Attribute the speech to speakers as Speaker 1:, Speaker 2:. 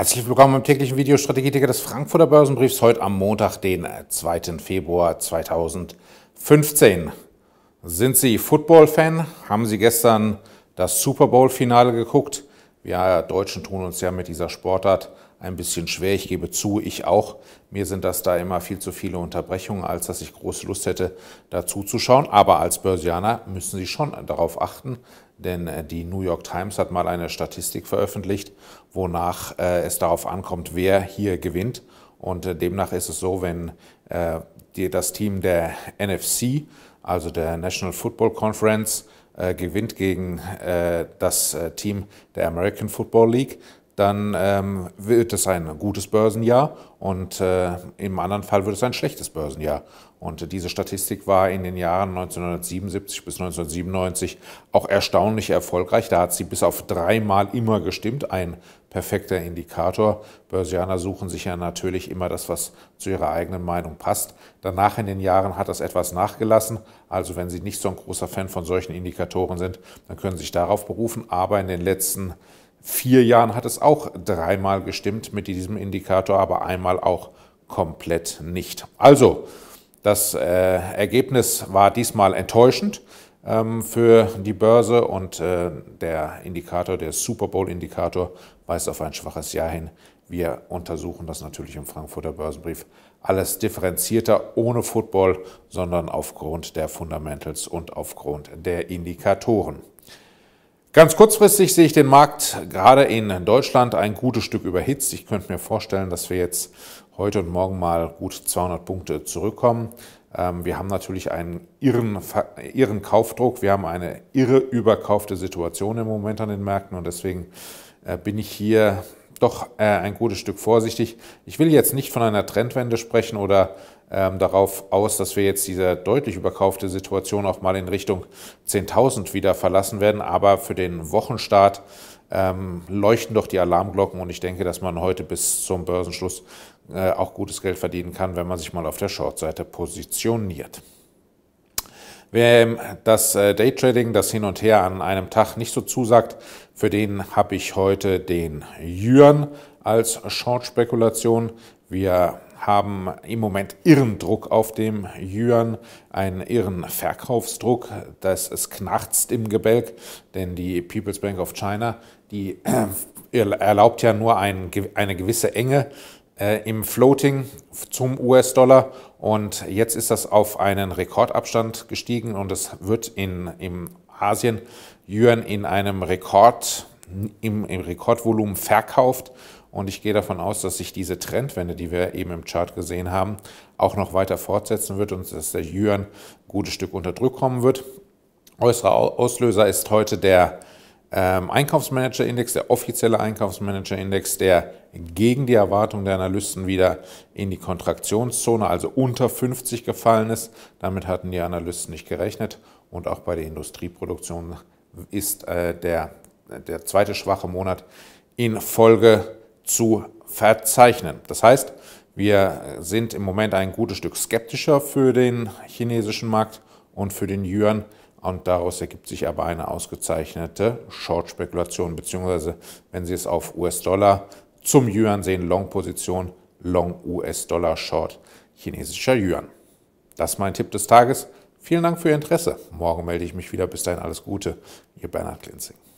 Speaker 1: Herzlich willkommen im täglichen Video Strategieticker des Frankfurter Börsenbriefs heute am Montag, den 2. Äh, Februar 2015. Sind Sie Football-Fan? Haben Sie gestern das Super Bowl-Finale geguckt? ja, Deutschen tun uns ja mit dieser Sportart ein bisschen schwer. Ich gebe zu, ich auch. Mir sind das da immer viel zu viele Unterbrechungen, als dass ich große Lust hätte, da zuzuschauen. Aber als Börsianer müssen Sie schon darauf achten, denn äh, die New York Times hat mal eine Statistik veröffentlicht, wonach äh, es darauf ankommt, wer hier gewinnt. Und äh, demnach ist es so, wenn das Team der NFC, also der National Football Conference, äh, gewinnt gegen äh, das äh, Team der American Football League dann ähm, wird es ein gutes Börsenjahr und äh, im anderen Fall wird es ein schlechtes Börsenjahr. Und diese Statistik war in den Jahren 1977 bis 1997 auch erstaunlich erfolgreich. Da hat sie bis auf dreimal immer gestimmt. Ein perfekter Indikator. Börsianer suchen sich ja natürlich immer das, was zu ihrer eigenen Meinung passt. Danach in den Jahren hat das etwas nachgelassen. Also wenn Sie nicht so ein großer Fan von solchen Indikatoren sind, dann können Sie sich darauf berufen. Aber in den letzten vier Jahren hat es auch dreimal gestimmt mit diesem Indikator, aber einmal auch komplett nicht. Also, das äh, Ergebnis war diesmal enttäuschend ähm, für die Börse und äh, der Indikator, der Super Bowl-Indikator, weist auf ein schwaches Jahr hin. Wir untersuchen das natürlich im Frankfurter Börsenbrief alles differenzierter, ohne Football, sondern aufgrund der Fundamentals und aufgrund der Indikatoren. Ganz kurzfristig sehe ich den Markt gerade in Deutschland ein gutes Stück überhitzt. Ich könnte mir vorstellen, dass wir jetzt heute und morgen mal gut 200 Punkte zurückkommen. Ähm, wir haben natürlich einen irren, irren Kaufdruck. Wir haben eine irre überkaufte Situation im Moment an den Märkten und deswegen äh, bin ich hier doch äh, ein gutes Stück vorsichtig. Ich will jetzt nicht von einer Trendwende sprechen oder ähm, darauf aus, dass wir jetzt diese deutlich überkaufte Situation auch mal in Richtung 10.000 wieder verlassen werden. Aber für den Wochenstart ähm, leuchten doch die Alarmglocken und ich denke, dass man heute bis zum Börsenschluss äh, auch gutes Geld verdienen kann, wenn man sich mal auf der Shortseite positioniert. Wer ähm, das äh, Daytrading, das Hin und Her an einem Tag nicht so zusagt, für den habe ich heute den Jürn als Short-Spekulation. Wir haben im Moment irren Druck auf dem Jürn, einen irren Verkaufsdruck, dass es knarzt im Gebälk, denn die People's Bank of China, die äh, erlaubt ja nur eine gewisse Enge äh, im Floating zum US-Dollar und jetzt ist das auf einen Rekordabstand gestiegen und es wird in, im Asien Yuan in einem Rekord, im, im Rekordvolumen verkauft und ich gehe davon aus, dass sich diese Trendwende, die wir eben im Chart gesehen haben, auch noch weiter fortsetzen wird und dass der Yuan ein gutes Stück unter Druck kommen wird. Äußerer Auslöser ist heute der ähm, Einkaufsmanager-Index, der offizielle Einkaufsmanager-Index, der gegen die Erwartung der Analysten wieder in die Kontraktionszone, also unter 50 gefallen ist. Damit hatten die Analysten nicht gerechnet. Und auch bei der Industrieproduktion ist äh, der, der zweite schwache Monat in Folge zu verzeichnen. Das heißt, wir sind im Moment ein gutes Stück skeptischer für den chinesischen Markt und für den Yuan und daraus ergibt sich aber eine ausgezeichnete Short-Spekulation, beziehungsweise wenn Sie es auf US-Dollar zum Yuan sehen, Long-Position, Long US-Dollar, Short chinesischer Yuan. Das ist mein Tipp des Tages. Vielen Dank für Ihr Interesse. Morgen melde ich mich wieder. Bis dahin alles Gute. Ihr Bernhard Klinzing.